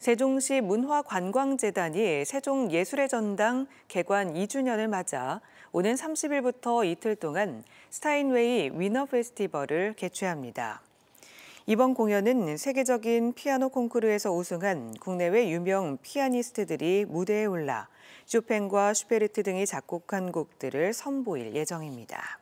세종시 문화관광재단이 세종예술의 전당 개관 2주년을 맞아 오는 30일부터 이틀 동안 스타인웨이 위너 페스티벌을 개최합니다. 이번 공연은 세계적인 피아노 콩쿠르에서 우승한 국내외 유명 피아니스트들이 무대에 올라 쇼팽과 슈페르트 등이 작곡한 곡들을 선보일 예정입니다.